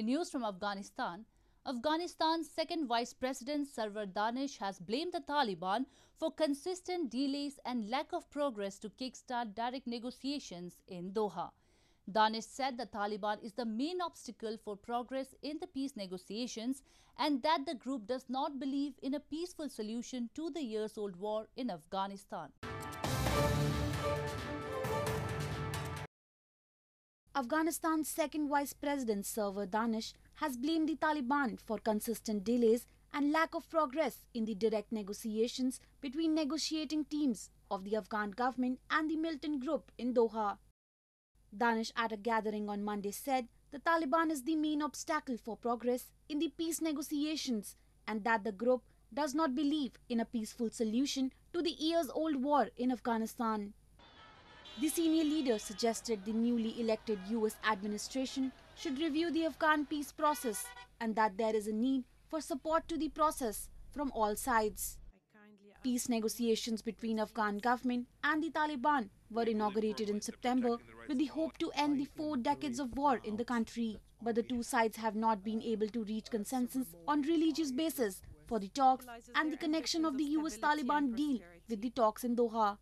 In news from Afghanistan, Afghanistan's second vice president Sarwar Danish has blamed the Taliban for consistent delays and lack of progress to kickstart direct negotiations in Doha. Danish said the Taliban is the main obstacle for progress in the peace negotiations and that the group does not believe in a peaceful solution to the years old war in Afghanistan. Afghanistan's second vice president Server Danish has blamed the Taliban for consistent delays and lack of progress in the direct negotiations between negotiating teams of the Afghan government and the Milton group in Doha. Danish at a gathering on Monday said the Taliban is the main obstacle for progress in the peace negotiations and that the group does not believe in a peaceful solution to the years old war in Afghanistan. The senior leader suggested the newly elected US administration should review the Afghan peace process and that there is a need for support to the process from all sides. Peace negotiations between Afghan government and the Taliban were inaugurated in September with the hope to end the four decades of war in the country. But the two sides have not been able to reach consensus on religious basis for the talks and the connection of the US-Taliban deal with the talks in Doha.